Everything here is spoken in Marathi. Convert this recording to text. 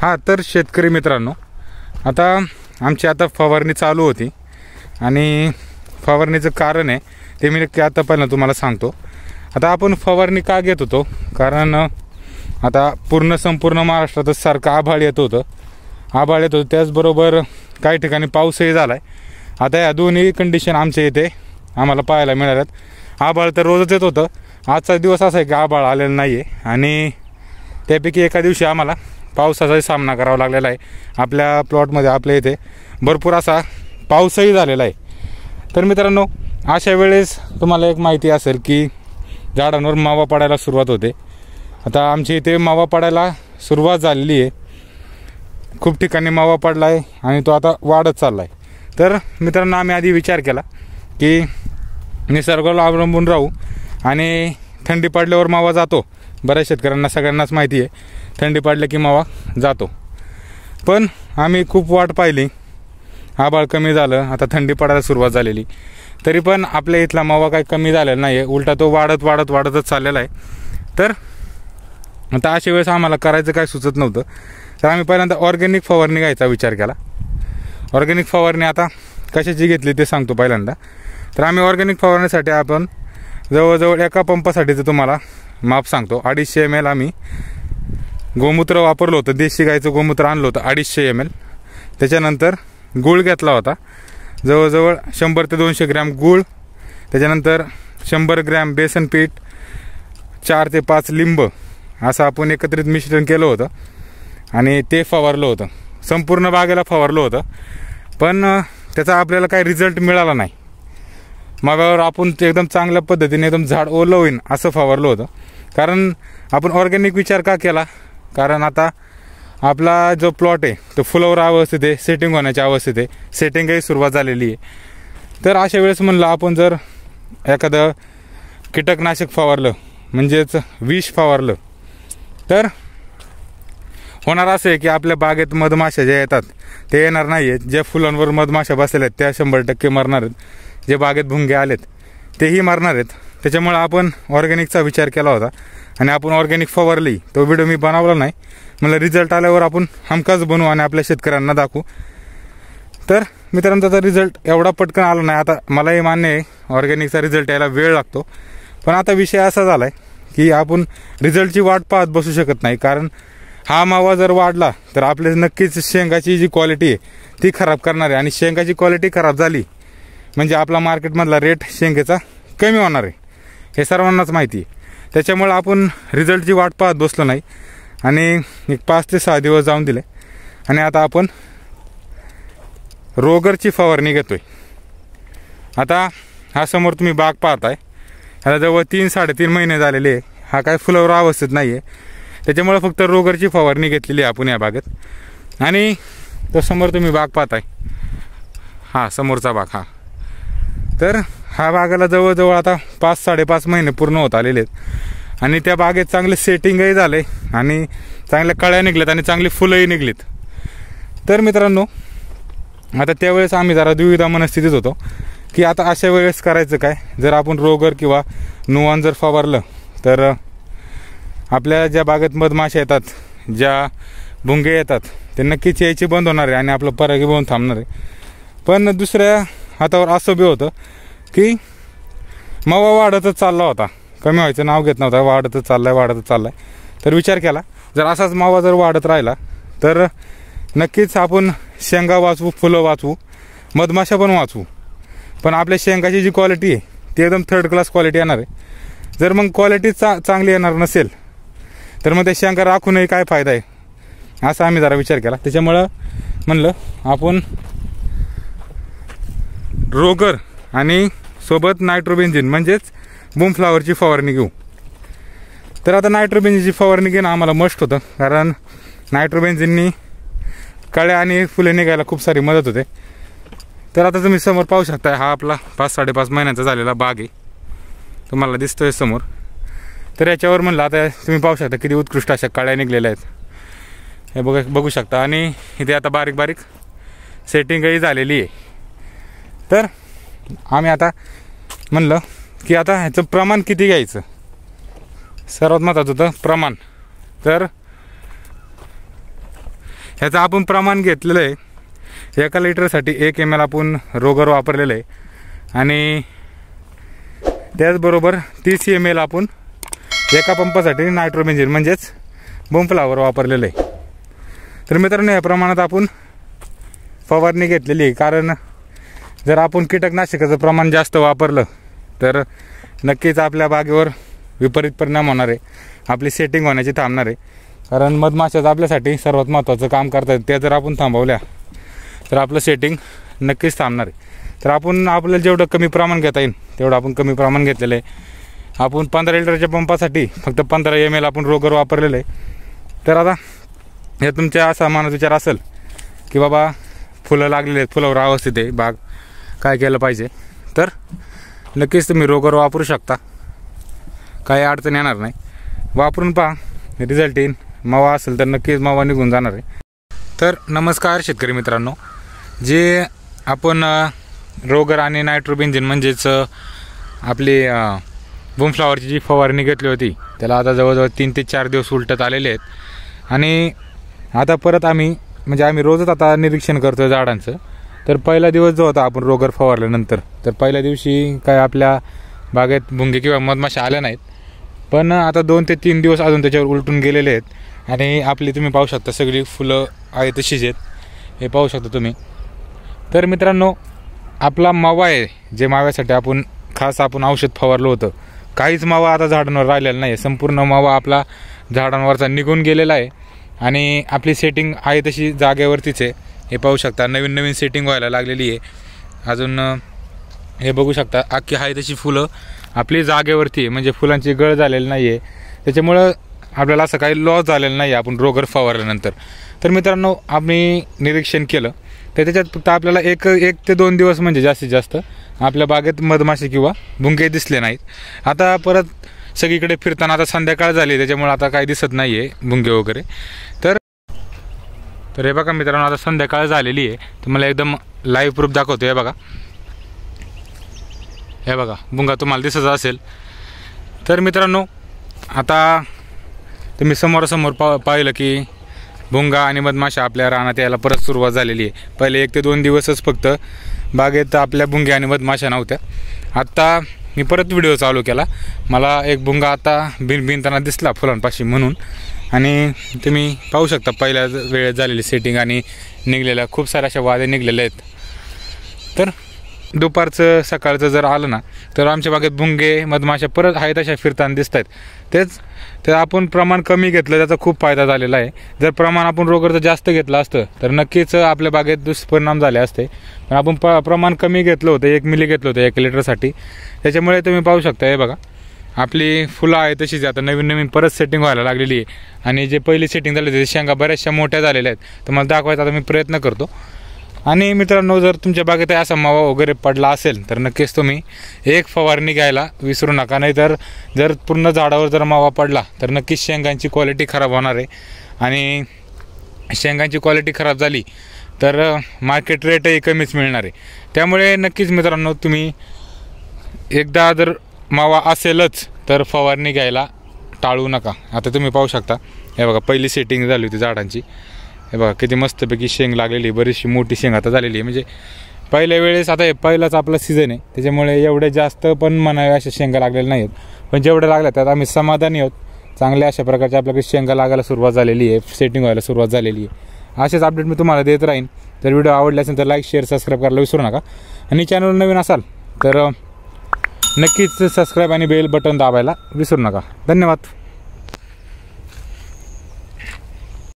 हा तर शेतकरी मित्रांनो आता आमची आता फवारणी चालू होती आणि फवारणीचं कारण आहे ते मी नक्की आता पहिलं तुम्हाला सांगतो आता आपण फवारणी का घेत होतो कारण आता पूर्ण संपूर्ण महाराष्ट्रातच सारखं आभाळ येत होतं आभाळ येत होतं त्याचबरोबर काही ठिकाणी पाऊसही झाला आहे आता या दोन्ही कंडिशन आमच्या इथे आम्हाला पाहायला मिळाल्यात आभाळ तर रोजच येत होतं आजचा दिवस असा आहे की आभाळ आलेला नाही आहे आणि त्यापैकी एका दिवशी आम्हाला पावसाचाही सामना करावा लागलेला आहे आपल्या प्लॉटमध्ये आपल्या इथे भरपूर असा पाऊसही झालेला आहे तर मित्रांनो अशा वेळेस तुम्हाला एक माहिती असेल की झाडांवर मावा पडायला सुरुवात होते आता आमच्या इथे मावा पडायला सुरुवात झालेली आहे खूप ठिकाणी मावा पडला आहे आणि तो आता वाढत चालला आहे तर मित्रांनो आम्ही आधी विचार केला की निसर्गाला अवलंबून राहू आणि थंडी पडल्यावर मावा जातो बऱ्याच शेतकऱ्यांना सगळ्यांनाच माहिती आहे थंडी पडले की मावा जातो पण आम्ही खूप वाट पाहिली आबाळ कमी झालं आता थंडी पडायला सुरुवात झालेली तरी पण आपल्या इथला मावा काही कमी झालेला नाही आहे उलटा तो वाढत वाढत वाढतच चाललेला आहे तर आता अशा वेळेस आम्हाला करायचं काय सुचत नव्हतं तर आम्ही पहिल्यांदा ऑर्गॅनिक फवारणी घ्यायचा विचार केला ऑर्गॅनिक फवारणी आता कशाची घेतली ते सांगतो पहिल्यांदा तर आम्ही ऑर्गॅनिक फवारणीसाठी आपण जवळजवळ एका पंपासाठीचं तुम्हाला माप सांगतो अडीचशे एम एल आम्ही गोमूत्र वापरलं होतं देशी गायचं गोमूत्र आणलं होतं अडीचशे एम एल त्याच्यानंतर गूळ घेतला होता जवळजवळ शंभर ते दोनशे ग्रॅम गूळ त्याच्यानंतर शंभर ग्रॅम बेसन पीठ चार ते पाच लिंब असं आपण एकत्रित मिश्रण केलं होतं आणि ते फवारलं होतं संपूर्ण बागेला फवारलं होतं पण त्याचा आपल्याला काही रिझल्ट मिळाला नाही मागावर आपण ते एकदम चांगल्या पद्धतीने एकदम झाड ओलं होईन असं फवारलं होतं कारण आपण ऑर्गॅनिक विचार का केला कारण आता आपला जो प्लॉट आहे तो फुलावर अवस्थित आहे सेटिंग होण्याची अवस्थित आहे सेटिंगही सुरुवात झालेली आहे तर अशा वेळेस म्हणलं आपण जर एखादं कीटकनाशक फवारलं म्हणजेच विष फवारलं तर होणार असं आहे की आपल्या बागेत मधमाशा ज्या येतात ते येणार नाही आहेत ज्या फुलांवर मधमाशा बसलेल्या आहेत त्या शंभर टक्के मरणार आहेत जे बागेत भुंगे आलेत तेही मरणार आहेत त्याच्यामुळे आपण ऑर्गॅनिकचा विचार केला होता आणि आपण ऑर्गॅनिक फवारली तो व्हिडिओ मी बनवला नाही मला रिझल्ट आल्यावर आपण हमकाच बनवू आणि आपल्या शेतकऱ्यांना दाखवू तर मित्रांनो तर रिझल्ट एवढा पटकन आला नाही आता मलाही मान्य आहे ऑर्गॅनिकचा रिझल्ट यायला वेळ लागतो पण आता विषय असा झाला आहे की आपण रिझल्टची वाट पाहत बसू शकत नाही कारण हा मावा जर वाढला तर आपले नक्कीच शेंगाची जी क्वालिटी आहे ती खराब करणार आहे आणि शेंगाची क्वालिटी खराब झाली म्हणजे आपला मार्केटमधला रेट शेंगेचा कमी होणार आहे हे सर्वांनाच माहिती आहे त्याच्यामुळे आपण रिझल्टची वाट पाहत बसलो नाही आणि एक पाच ते सहा दिवस जाऊन दिले आणि आता आपण रोगरची फवारणी घेतो आहे आता हा समोर तुम्ही बाग पाहताय ह्याला जवळ तीन साडेतीन महिने झालेले आहे हा काय फुलावर अवस्थेत नाही आहे त्याच्यामुळे फक्त रोगरची फवारणी घेतलेली आहे आपण या बागेत आणि तो समोर तुम्ही बाग पाहताय हां समोरचा बाग हा तर हा बागेला जवळजवळ आता पाच साडेपाच महिने पूर्ण होत आलेले आहेत आणि त्या बागेत चांगले सेटिंगही झाले आणि चांगल्या कळ्या निघल्यात आणि चांगली फुलंही निघलीत तर मित्रांनो आता त्यावेळेस आम्ही जरा दुविधा मनस्थितीत होतो की आता अशा वेळेस करायचं काय जर आपण रोगर किंवा नुवान जर फवारलं तर आपल्या ज्या बागेत मधमाशा येतात ज्या भुंगे येतात ते नक्कीच यायची बंद होणार आहे आणि आपलं परागी थांबणार आहे पण दुसऱ्या हातावर असं बी होतं की मावा वाढतच चालला होता कमी व्हायचं नाव घेत नव्हता वाढतच चाललाय वाढतच चाललाय तर विचार केला जर असाच मावा जर वाढत राहिला तर नक्कीच आपण शेंगा वाचवू फुलं वाचवू मधमाशा पण वाचवू पण आपल्या शेंगाची जी क्वालिटी आहे ती एकदम थर्ड क्लास क्वालिटी येणार आहे जर मग क्वालिटी चा चांगली येणार नसेल तर मग त्या शेंगा राखूनही काय फायदा आहे असा आम्ही जरा विचार केला त्याच्यामुळं म्हणलं आपण रोगर आणि सोबत नायट्रोबेंजिन म्हणजेच बुमफ्लावरची फवारणी घेऊ तर आता नायट्रोबेंजिनची फवारणी घेणं आम्हाला मस्ट होतं कारण नायट्रोबेंजिननी कळ्या आणि फुले निघायला खूप सारी मदत होते तर आता तुम्ही समोर पाहू शकता हा आपला पाच साडेपाच महिन्याचा झालेला बाग आहे तुम्हाला दिसतोय समोर तर याच्यावर म्हणलं आता तुम्ही पाहू शकता किती उत्कृष्ट अशा काळ्या निघलेल्या आहेत हे बघ बघू शकता आणि इथे आता बारीक बारीक सेटिंगही झालेली आहे तर आम्ही आता म्हणलं की आता ह्याचं प्रमाण किती घ्यायचं सर्वात महत्वाचं होतं प्रमाण तर ह्याचं आपण प्रमाण घेतलेलं आहे एका लिटरसाठी एक एम एल आपण रोगर वापरलेलं आहे आणि त्याचबरोबर तीस एम एल आपण एका पंपासाठी नायट्रोबेंजिन म्हणजेच बोमफ्लावर वापरलेलं आहे तर मित्रांनो या प्रमाणात आपण फवारणी घेतलेली आहे कारण जर आपण कीटकनाशकाचं प्रमाण जास्त वापरलं तर नक्कीच आपल्या बागेवर विपरीत परिणाम होणार आहे आपली सेटिंग होण्याची थांबणार आहे कारण मधमाशाच आपल्यासाठी सर्वात महत्त्वाचं काम करतात त्या जर आपण थांबवल्या तर आपलं सेटिंग नक्कीच थांबणार आहे तर आपण आपल्याला जेवढं कमी प्रमाण घेता येईल तेवढं आपण कमी प्रमाण घेतलेलं आहे आपण पंधरा लिटरच्या पंपासाठी फक्त पंधरा एम एल आपण रोगर वापरलेलं आहे तर आता हे तुमच्या असा मनात विचार असेल की बाबा फुलं लागलेले आहेत फुलावर अवस्थित आहे बाग काय केलं पाहिजे तर नक्कीच तुम्ही रोगर वापरू शकता काही अडचण येणार नाही वापरून पहा रिझल्ट येईन मावा असेल तर नक्कीच मावा निघून जाणार आहे तर नमस्कार शेतकरी मित्रांनो जे आपण रोगर आणि नायट्रोबेंजिन म्हणजेच आपली बुमफ्लावरची जी फवारणी घेतली होती त्याला आता जवळजवळ तीन ते चार दिवस उलटत आलेले आहेत आणि आता परत आम्ही म्हणजे आम्ही रोजच आता निरीक्षण करतो झाडांचं तर पहिला दिवस जो होता आपण रोगर फवारल्यानंतर तर पहिल्या दिवशी काय आपल्या बागेत भुंगे किंवा मधमाशा आल्या नाहीत पण आता दोन ते तीन दिवस अजून त्याच्यावर उलटून गेलेले आहेत आणि आपली तुम्ही पाहू शकता सगळी फुलं आहे तशीच आहेत हे पाहू शकता तुम्ही तर मित्रांनो आपला मावा आहे जे माव्यासाठी आपण खास आपण औषध फवारलं होतं काहीच मावा आता झाडांवर राहिलेला नाही संपूर्ण मावा आपला झाडांवरचा निघून गेलेला आहे आणि आपली सेटिंग आहे तशी जागेवरतीच आहे हे पाहू शकता नवीन नवीन सेटिंग व्हायला लागलेली आहे अजून हे बघू शकता अख्खी आहे तशी फुलं आपली जागेवरती म्हणजे फुलांची गळ झालेली नाही आहे त्याच्यामुळं आपल्याला असं काही लॉस झालेला नाही आहे आपण रोगर फवारल्यानंतर तर मित्रांनो आम्ही निरीक्षण केलं तर त्याच्यात फक्त आपल्याला एक एक ते दोन दिवस म्हणजे जास्तीत जास्त आपल्या बागेत मधमाशी किंवा भुंगे दिसले नाहीत आता परत सगळीकडे फिरताना आता संध्याकाळ झाली त्याच्यामुळे आता काही दिसत नाही आहे भुंगे वगैरे तर तर हे बघा मित्रांनो आता संध्याकाळ झालेली आहे मला एकदम लाईव्ह प्रूफ दाखवतो हे बघा हे बघा बुंगा तुम्हाला दिसत असेल तर मित्रांनो आता तुम्ही समोरासमोर पा पाहिलं की भुंगा आणि मधमाशा आपल्या रानात यायला परत सुरुवात झालेली आहे पहिले एक ते दोन दिवसच फक्त बागेत आपल्या भुंग्या आणि मधमाशा नव्हत्या आत्ता मी परत व्हिडिओ चालू केला मला एक भुंगा आता भिन भिनताना दिसला फुलांपाशी म्हणून आणि तुम्ही पाहू शकता पहिल्या वेळेत झालेली सेटिंग आणि निघलेल्या खूप साऱ्या अशा वादे निघलेल्या आहेत तर दुपारचं सकाळचं जर आलं ना तर आमच्या बागेत भुंगे मधमाशा परत आहेत तशा फिरताना दिसत आहेत तेच तर आपण प्रमाण कमी घेतलं त्याचा खूप फायदा झालेला आहे जर प्रमाण आपण रोगरचं जास्त घेतलं असतं तर नक्कीच आपल्या बागेत दुष्परिणाम झाले असते पण आपण प्रमाण कमी घेतलं होतं एक मिली घेतलं होतं एक लिटरसाठी त्याच्यामुळे तुम्ही पाहू शकता हे बघा आपली फुलं आहे तशीच आता नवीन नवीन परत सेटिंग व्हायला लागलेली आहे आणि जे पहिले सेटिंग झाले होते शेंगा बऱ्याचशा मोठ्या झालेल्या आहेत तर मला दाखवायचा आता मी प्रयत्न करतो आणि मित्रांनो जर तुमच्या बागेत असा मावा वगैरे पडला असेल तर नक्कीच तुम्ही एक फवारणी घ्यायला विसरू नका नाही तर जर पूर्ण झाडावर जर मावा पडला तर नक्कीच शेंगांची क्वालिटी खराब होणार आहे आणि शेंगांची क्वालिटी खराब झाली तर मार्केट रेटही कमीच मिळणार आहे त्यामुळे नक्कीच मित्रांनो तुम्ही एकदा जर मावा असेलच तर फवारणी घ्यायला टाळू नका आता तुम्ही पाहू शकता हे बघा पहिली सेटिंग झाली होती झाडांची हे बघा किती मस्तपैकी शेंग लागलेली बरीचशी मोठी शेंग आता झालेली आहे म्हणजे पहिल्या वेळेस आता पहिलाच आपला सीझन आहे त्याच्यामुळे एवढे जास्त पण म्हणावे अशा शेंगा लागलेल्या नाहीत पण जेवढ्या लागल्या त्यात आम्ही समाधानी आहोत चांगल्या अशा प्रकारच्या आपल्याकडे शेंगा लागायला सुरुवात झालेली आहे सेटिंग व्हायला सुरुवात झालेली आहे असेच अपडेट मी तुम्हाला देत राहीन तर व्हिडिओ आवडले असेल तर लाईक शेअर सबस्क्राईब करायला विसरू नका आणि चॅनल नवीन असाल तर नक्कीच सबस्क्राईब आणि बेल बटन दाबायला विसरू नका धन्यवाद